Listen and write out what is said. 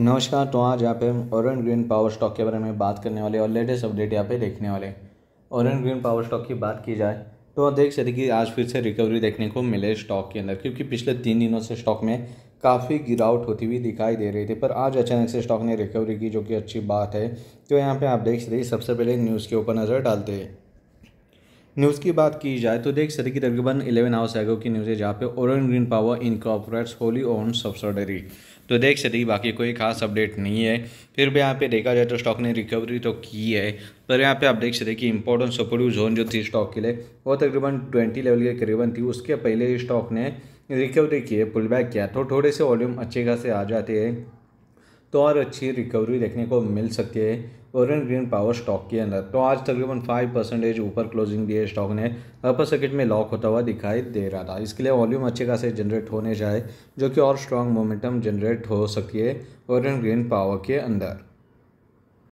नमस्कार तो आज यहाँ पे ऑरेंज ग्रीन पावर स्टॉक के बारे में बात करने वाले और लेटेस्ट अपडेट यहाँ पे देखने वाले ऑरेंज ग्रीन पावर स्टॉक की बात की जाए तो देख सकते कि आज फिर से रिकवरी देखने को मिले स्टॉक के अंदर क्योंकि पिछले तीन दिनों से स्टॉक में काफ़ी गिरावट होती हुई दिखाई दे रही थी पर आज अचानक से स्टॉक ने रिकवरी की जो कि अच्छी बात है तो यहाँ पर आप देख सकते सबसे पहले न्यूज़ के ऊपर नज़र डालते हैं न्यूज़ की बात की जाए तो देख सकते कि तकरीबन इलेवन आवर्स एगो की न्यूज़ है जहाँ पे ओरन green power corporates wholly own subsidiary तो देख सकते बाकी कोई खास अपडेट नहीं है फिर भी यहाँ पे देखा जाए तो स्टॉक ने रिकवरी तो की है पर यहाँ पे आप देख सकते कि इंपॉर्टेंट सपोर्टिव जोन जो थी स्टॉक के लिए वो तकरीबन ट्वेंटी लेवल के करीबन थी उसके पहले स्टॉक ने रिकवरी की है पुल बैक किया तो थोड़े से वॉल्यूम अच्छे खासे आ जाते हैं तो और अच्छी रिकवरी देखने को मिल सकती है ओरियन ग्रीन पावर स्टॉक के अंदर तो आज तकरीबन फाइव परसेंटेज ऊपर क्लोजिंग दिए स्टॉक ने अपर सर्किट में लॉक होता हुआ दिखाई दे रहा था इसके लिए वॉल्यूम अच्छे खासे जनरेट होने जाए जो कि और स्ट्रॉन्ग मोमेंटम जनरेट हो सकती है ओरियन ग्रीन पावर के अंदर